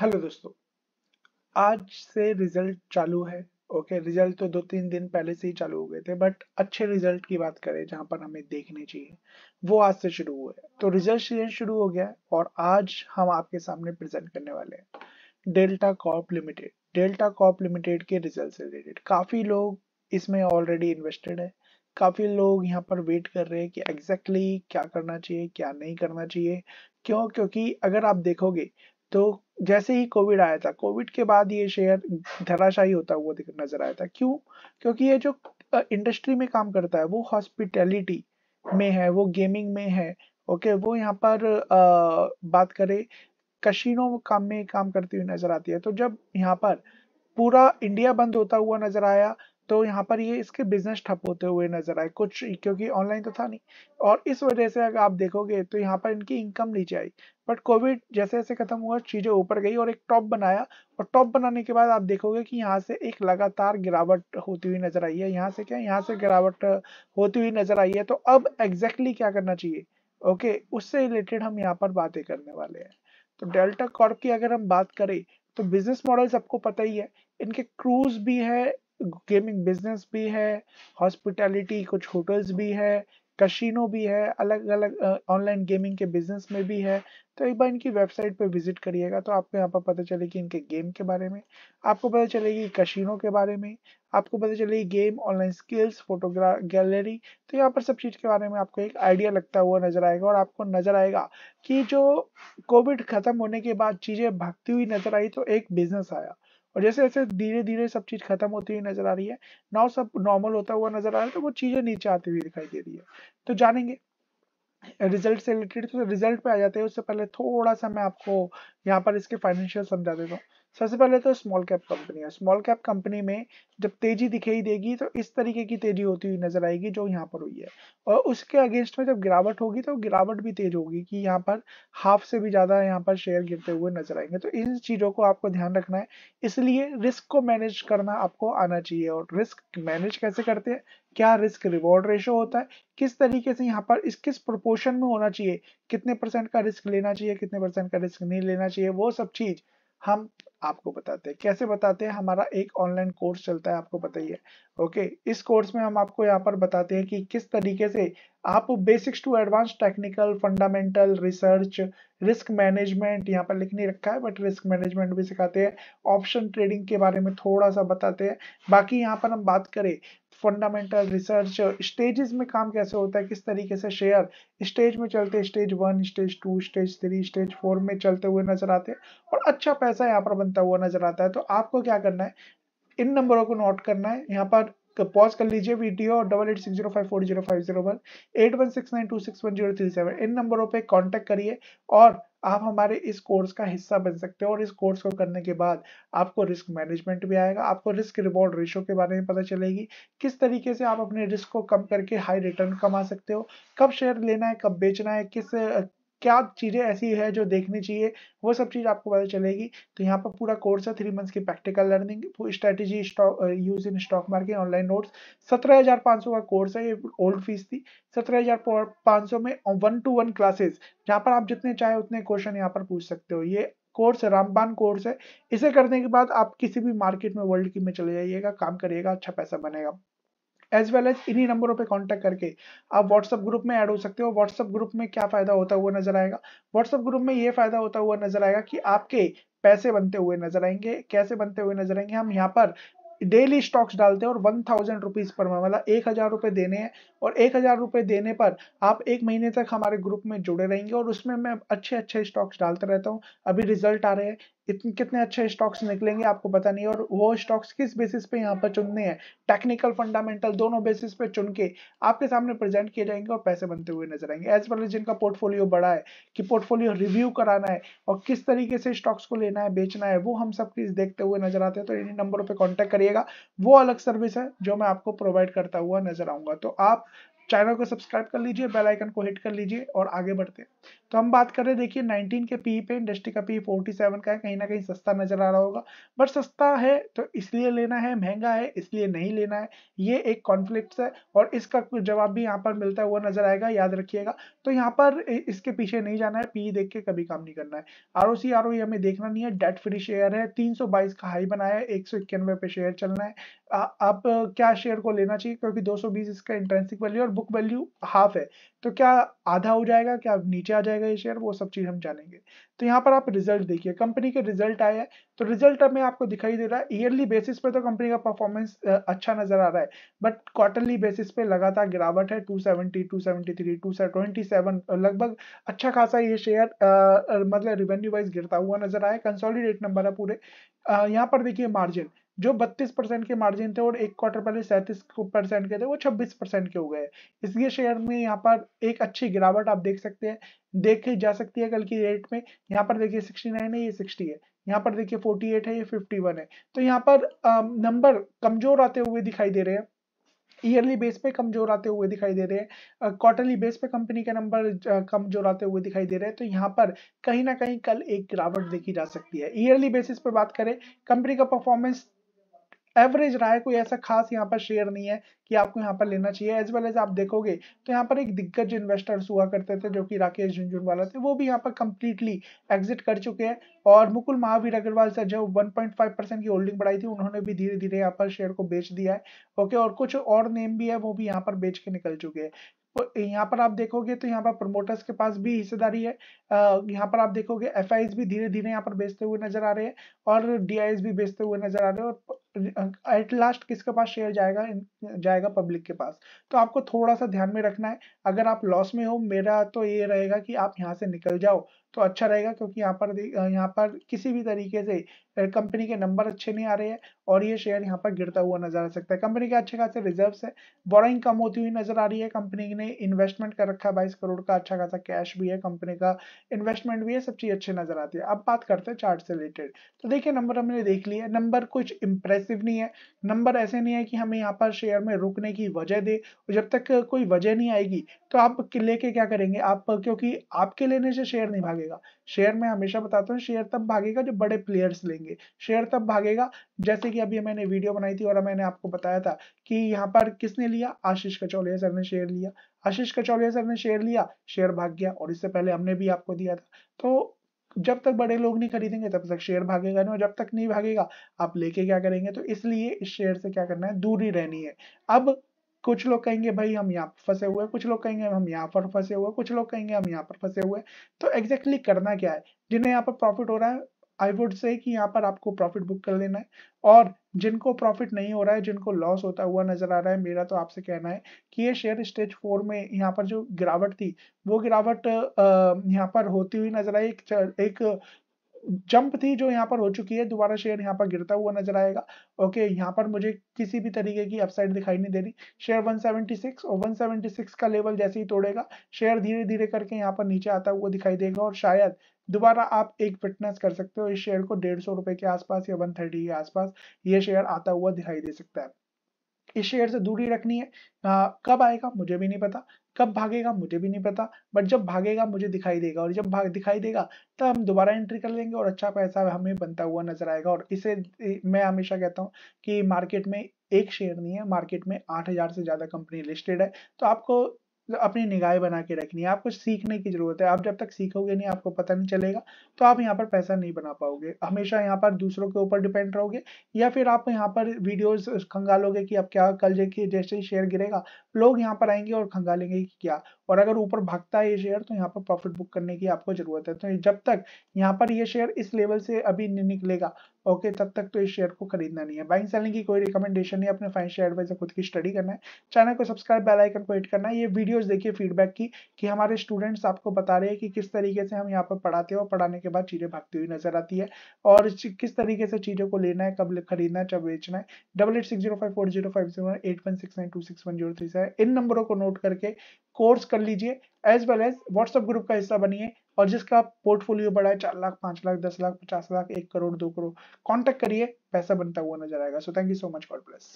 hello दोस्तों आज से रिजल्ट चालू है ओके रिजल्ट तो दो तीन दिन पहले से ही चालू हो गए थे बट अच्छे रिजल्ट की बात करें जहां पर हमें देखने चाहिए वो आज से शुरू हुए तो रिजल्ट सीजन शुरू हो गया और आज हम आपके सामने प्रेजेंट करने वाले हैं Delta Corp Limited Delta Corp Limited के रिजल्ट से रिलेटेड काफी लोग इसमें ऑलरेडी इन्वेस्टेड है काफ़ी लोग यहाँ पर वेट कर रहे हैं कि एग्जैक्टली exactly क्या करना चाहिए क्या नहीं करना चाहिए क्यों क्योंकि अगर आप देखोगे तो जैसे ही कोविड आया था कोविड के बाद ये शेयर धराशायी होता हुआ नजर आया था क्यों क्योंकि ये जो इंडस्ट्री में काम करता है वो हॉस्पिटैलिटी में है वो गेमिंग में है ओके वो यहाँ पर आ, बात करें कशीनों काम में काम करती हुई नजर आती है तो जब यहाँ पर पूरा इंडिया बंद होता हुआ नजर आया तो यहाँ पर ये इसके बिजनेस ठप होते हुए नजर आए कुछ क्योंकि ऑनलाइन तो था नहीं और इस वजह से अगर आप देखोगे तो यहाँ पर इनकी इनकम नीचे आई बट कोविड जैसे जैसे खत्म हुआ चीजें ऊपर गई और एक टॉप बनाया और टॉप बनाने के बाद आप देखोगे कि यहाँ से एक लगातार गिरावट होती हुई नजर आई है यहाँ से क्या यहाँ से गिरावट होती हुई नजर आई है तो अब एग्जैक्टली क्या करना चाहिए ओके उससे रिलेटेड हम यहाँ पर बातें करने वाले हैं तो डेल्टा कॉर्प की अगर हम बात करें तो बिजनेस मॉडल सबको पता ही है इनके क्रूज भी है गेमिंग बिजनेस भी है हॉस्पिटैलिटी कुछ होटल्स भी है कशीनो भी है अलग अलग ऑनलाइन गेमिंग के बिजनेस में भी है तो एक बार इनकी वेबसाइट पर विजिट करिएगा तो आपको यहाँ पर पता चलेगी इनके गेम के बारे में आपको पता चलेगी कशीनो के बारे में आपको पता चलेगी game online skills photograph gallery तो यहाँ पर सब चीज़ के बारे में आपको एक आइडिया लगता हुआ नजर आएगा और आपको नजर आएगा कि जो कोविड खत्म होने के बाद चीज़ें भागती हुई नजर आई तो एक बिजनेस आया और जैसे जैसे धीरे धीरे सब चीज़ खत्म होती हुई नजर आ रही है नाउ सब नॉर्मल होता हुआ नजर आ रहा है तो वो चीज़ें नीचे आती हुई दिखाई दे रही है तो जानेंगे रिजल्ट से रिलेटेड तो रिजल्ट पे आ जाते हैं उससे पहले थोड़ा सा मैं आपको यहाँ पर इसके फाइनेंशियल समझा देता हूँ सबसे पहले तो स्मॉल कैप कंपनी है स्मॉल कैप कंपनी में जब तेजी दिखाई देगी तो इस तरीके की तेजी होती हुई नजर आएगी जो यहाँ पर हुई है और उसके अगेंस्ट में जब गिरावट होगी तो गिरावट भी तेज होगी कि यहाँ पर हाफ से भी ज्यादा यहाँ पर शेयर गिरते हुए नजर आएंगे तो इन चीजों को आपको ध्यान रखना है इसलिए रिस्क को मैनेज करना आपको आना चाहिए और रिस्क मैनेज कैसे करते हैं क्या रिस्क रिवॉर्ड रेशो होता है किस तरीके से यहाँ पर इस किस प्रोपोर्शन में होना चाहिए कितने परसेंट का रिस्क लेना चाहिए कितने परसेंट का रिस्क नहीं लेना चाहिए वो सब चीज हम आपको बताते हैं कैसे बताते हैं हमारा एक ऑनलाइन कोर्स चलता है आपको पता ही है ओके इस कोर्स में हम आपको यहाँ पर बताते हैं कि किस तरीके से आप basics to advance technical fundamental research risk management यहाँ पर लिख नहीं रखा है बट रिस्क मैनेजमेंट भी सिखाते हैं ऑप्शन ट्रेडिंग के बारे में थोड़ा सा बताते हैं बाकी यहाँ पर हम बात करें फंडामेंटल रिसर्च स्टेजेस में काम कैसे होता है किस तरीके से शेयर स्टेज में चलते stage one stage two stage three stage four में चलते हुए नजर आते हैं और अच्छा पैसा यहाँ पर बनता हुआ नजर आता है तो आपको क्या करना है इन नंबरों को नोट करना है यहाँ पर पॉज तो कर लीजिए video double eight six zero five four zero five zero one eight one six nine two six one zero three seven इन नंबरों पे कांटेक्ट करिए और आप हमारे इस कोर्स का हिस्सा बन सकते हो और इस कोर्स को करने के बाद आपको रिस्क मैनेजमेंट भी आएगा आपको रिस्क रिवॉर्ड रेशो के बारे में पता चलेगी किस तरीके से आप अपने रिस्क को कम करके हाई रिटर्न कमा सकते हो कब शेयर लेना है कब बेचना है किस क्या चीज़ें ऐसी है जो देखनी चाहिए वो सब चीज़ आपको पता चलेगी तो यहाँ पर पूरा कोर्स है थ्री मंथ्स की practical learning strategy use in stock market online notes सत्रह हज़ार पांच सौ का कोर्स है ये ओल्ड फीस थी सत्रह हज़ार पांच सौ में वन टू वन क्लासेस जहाँ पर आप जितने चाहे उतने क्वेश्चन यहाँ पर पूछ सकते हो ये कोर्स है रामबान कोर्स है इसे करने के बाद आप किसी भी मार्केट में वर्ल्ड की में चले जाइएगा काम करिएगा अच्छा पैसा बनेगा एज वेल एज इन्हीं नंबरों पे कांटेक्ट करके आप व्हाट्सएप ग्रुप में ऐड हो सकते हो व्हाट्सएप ग्रुप में क्या फायदा होता हुआ नजर आएगा व्हाट्सएप ग्रुप में ये फायदा होता हुआ नजर आएगा कि आपके पैसे बनते हुए नजर आएंगे कैसे बनते हुए नजर आएंगे हम यहाँ पर डेली स्टॉक्स डालते हैं और वन थाउजेंड रुपीज पर मतलब एक हजार रुपए देने हैं और एक हजार रुपए देने पर आप एक महीने तक हमारे ग्रुप में जुड़े रहेंगे और उसमें मैं अच्छे अच्छे स्टॉक्स डालते रहता हूँ अभी रिजल्ट आ रहे हैं कितने अच्छे स्टॉक्स निकलेंगे आपको पता नहीं और वो स्टॉक्स किस बेसिस पे यहाँ पर चुनने हैं टेक्निकल फंडामेंटल दोनों बेसिस पे चुन के आपके सामने प्रेजेंट किए जाएंगे और पैसे बनते हुए नजर आएंगे एज वेल एज जिनका पोर्टफोलियो बड़ा है कि पोर्टफोलियो रिव्यू कराना है और किस तरीके से स्टॉक्स को लेना है बेचना है वो हम सब चीज देखते हुए नजर आते हैं तो इन्हीं नंबरों पर कॉन्टेक्ट करिएगा वो अलग सर्विस है जो मैं आपको प्रोवाइड करता हुआ नजर आऊंगा तो आप चैनल को सब्सक्राइब कर लीजिए बेल आइकन को हिट कर लीजिए और आगे बढ़ते हैं तो हम बात कर रहे हैं देखिए 19 के पी पे इंडस्ट्री का पी 47 का है कहीं ना कहीं सस्ता नजर आ रहा होगा बट सस्ता है तो इसलिए लेना है महंगा है इसलिए नहीं लेना है ये एक कॉन्फ्लिक्ट है और इसका जवाब भी यहाँ पर मिलता हुआ नजर आएगा याद रखिएगा तो यहाँ पर इसके पीछे नहीं जाना है पी देख के कभी काम नहीं करना है R O C R O हमें देखना नहीं है डेट फ्री शेयर है बाईस का हाई बनाया है एक पे शेयर चलना है आप क्या शेयर को लेना चाहिए क्योंकि 220 इसका इंट्रेंसिक वैल्यू और बुक वैल्यू हाफ है तो क्या आधा हो जाएगा क्या नीचे आ जाएगा जाएगा ये शेयर वो सब चीज़ हम जानेंगे तो यहाँ पर आप रिजल्ट देखिए कंपनी के रिजल्ट आए हैं तो रिजल्ट हमें आपको दिखाई दे रहा है ईयरली बेसिस पे तो कंपनी का परफॉर्मेंस अच्छा नजर आ रहा है बट क्वार्टरली बेसिस पे लगातार गिरावट है 270, 273, 227 लगभग अच्छा खासा ये शेयर मतलब रिवेन्यू वाइज गिरता हुआ नजर आया कंसोलिडेट नंबर है पूरे यहाँ पर देखिए मार्जिन जो 32 परसेंट के मार्जिन थे और एक क्वार्टर पहले सैंतीस परसेंट के थे वो 26 परसेंट के हो गए इसलिए शेयर में यहाँ पर एक अच्छी गिरावट आप देख सकते हैं देखी जा सकती है कल की रेट में यहाँ पर देखिए 69 है ये 60 है यहाँ पर देखिए 48 है ये 51 है तो यहाँ पर नंबर कमजोर आते हुए दिखाई दे रहे हैं ईयरली बेस पे कमजोर आते हुए दिखाई दे रहे हैं क्वार्टरली बेस पे कंपनी के नंबर कमजोर आते हुए दिखाई दे रहे हैं तो यहाँ पर कहीं ना कहीं कल एक गिरावट देखी जा सकती है ईयरली बेसिस पे बात करें कंपनी का परफॉर्मेंस एवरेज रहा है कोई ऐसा खास यहाँ पर शेयर नहीं है कि आपको यहाँ पर लेना चाहिए एज वेल एज आप देखोगे तो यहाँ पर एक दिग्गज इन्वेस्टर्स हुआ करते थे जो कि राकेश झुंझुनवाला थे वो भी यहाँ पर कंप्लीटली एग्जिट कर चुके हैं और मुकुल महावीर अग्रवाल सर जो 1.5 परसेंट की होल्डिंग बढ़ाई थी उन्होंने भी धीरे धीरे यहाँ पर शेयर को बेच दिया है ओके और कुछ और नेम भी है वो भी यहाँ पर बेच के निकल चुके हैं यहाँ पर आप देखोगे तो यहाँ पर प्रमोटर्स के पास भी हिस्सेदारी है यहाँ पर आप देखोगे एफ भी धीरे धीरे यहाँ पर बेचते हुए नजर आ रहे हैं और डी भी बेचते हुए नजर आ रहे हैं और एट लास्ट किसके पास शेयर जाएगा जाएगा पब्लिक के पास तो आपको थोड़ा सा ध्यान में रखना है अगर आप लॉस में हो मेरा तो ये रहेगा कि आप यहाँ से निकल जाओ तो अच्छा रहेगा क्योंकि यहाँ पर यहाँ पर किसी भी तरीके से कंपनी के नंबर अच्छे नहीं आ रहे हैं और ये शेयर यहाँ पर गिरता हुआ नजर आ सकता है कंपनी के अच्छे खासे रिजर्व्स है बोरिंग कम होती हुई नजर आ रही है कंपनी ने इन्वेस्टमेंट कर रखा है बाईस करोड़ का अच्छा खासा कैश भी है कंपनी का इन्वेस्टमेंट भी है सब चीज अच्छी नजर आती है अब बात करते हैं चार्ट से रिलेटेड तो देखिए नंबर हमने देख लिया नंबर कुछ इंप्रेस एग्रेसिव नहीं है नंबर ऐसे नहीं है कि हमें यहाँ पर शेयर में रुकने की वजह दे और जब तक कोई वजह नहीं आएगी तो आप लेके क्या करेंगे आप क्योंकि आपके लेने से शेयर नहीं भागेगा शेयर में हमेशा बताता हूँ शेयर तब भागेगा जो बड़े प्लेयर्स लेंगे शेयर तब भागेगा जैसे कि अभी मैंने वीडियो बनाई थी और मैंने आपको बताया था कि यहाँ पर किसने लिया आशीष कचौलिया सर ने शेयर लिया आशीष कचौलिया सर ने शेयर लिया शेयर भाग गया और इससे पहले हमने भी आपको दिया था तो जब तक बड़े लोग नहीं खरीदेंगे तब तक शेयर भागेगा नहीं और जब तक नहीं भागेगा आप लेके क्या करेंगे तो इसलिए इस शेयर से क्या करना है दूरी रहनी है अब कुछ लोग कहेंगे भाई हम यहाँ पर फंसे हुए कुछ लोग कहेंगे हम यहाँ पर फंसे हुए कुछ लोग कहेंगे हम यहाँ पर फंसे हुए तो एग्जैक्टली exactly करना क्या है जिन्हें यहाँ पर प्रॉफिट हो रहा है आई वुड से कि यहाँ पर आपको प्रॉफिट बुक कर लेना है और जिनको प्रॉफिट नहीं हो रहा है जिनको लॉस होता हुआ नजर आ रहा है मेरा तो आपसे कहना है कि ये शेयर स्टेज फोर में यहाँ पर जो गिरावट थी वो गिरावट यहाँ पर होती हुई नजर आई एक, एक जंप थी जो यहाँ पर हो चुकी है दोबारा शेयर यहाँ पर गिरता हुआ नजर आएगा ओके यहाँ पर मुझे किसी भी तरीके की अपसाइड दिखाई नहीं दे रही शेयर 176 और 176 का लेवल जैसे ही तोड़ेगा शेयर धीरे धीरे करके यहाँ पर नीचे आता हुआ दिखाई देगा और शायद दोबारा आप एक फिटनेस कर सकते हो इस शेयर को डेढ़ सौ रुपए के आसपास या वन थर्टी के आसपास ये शेयर आता हुआ दिखाई दे सकता है इस शेयर से दूरी रखनी है आ, कब आएगा मुझे भी नहीं पता कब भागेगा मुझे भी नहीं पता बट जब भागेगा मुझे दिखाई देगा और जब भाग दिखाई देगा तब हम दोबारा एंट्री कर लेंगे और अच्छा पैसा हमें बनता हुआ नजर आएगा और इसे मैं हमेशा कहता हूँ कि मार्केट में एक शेयर नहीं है मार्केट में आठ हजार से ज्यादा कंपनी लिस्टेड है तो आपको तो अपनी निगाहें बना के रखनी है आपको सीखने की जरूरत है आप जब तक सीखोगे नहीं आपको पता नहीं चलेगा तो आप यहाँ पर पैसा नहीं बना पाओगे हमेशा यहाँ पर दूसरों के ऊपर डिपेंड रहोगे या फिर आप यहाँ पर वीडियोस खंगालोगे कि अब क्या कल जैसे जैसे ही शेयर गिरेगा लोग यहाँ पर आएंगे और खंगालेंगे कि क्या और अगर ऊपर भागता है ये शेयर तो यहाँ पर प्रॉफिट बुक करने की आपको जरूरत है तो जब तक यहाँ पर ये शेयर इस लेवल से अभी नहीं निकलेगा ओके तब तक तो इस शेयर को खरीदना नहीं है बाइंग सेलिंग की कोई रिकमेंडेशन नहीं अपने फाइनेंशियल एडवाइजर खुद की स्टडी करना है चैनल को सब्सक्राइब बेल आइकन को हिट करना है ये वीडियो वीडियोस देखिए फीडबैक की कि हमारे स्टूडेंट्स आपको बता रहे हैं कि किस तरीके से हम यहाँ पर पढ़ाते हैं और पढ़ाने के बाद चीज़ें भागती हुई नजर आती है और किस तरीके से चीज़ों को लेना है कब खरीदना है कब बेचना है double eight six zero five four zero five zero eight one six nine two six one zero three seven इन नंबरों को नोट करके कोर्स कर लीजिए as well as WhatsApp group का हिस्सा बनिए और जिसका पोर्टफोलियो बड़ा है चार लाख पांच लाख दस लाख पचास लाख एक करोड़ दो करोड़ कॉन्टेक्ट करिए पैसा बनता हुआ नजर आएगा so thank you so much God bless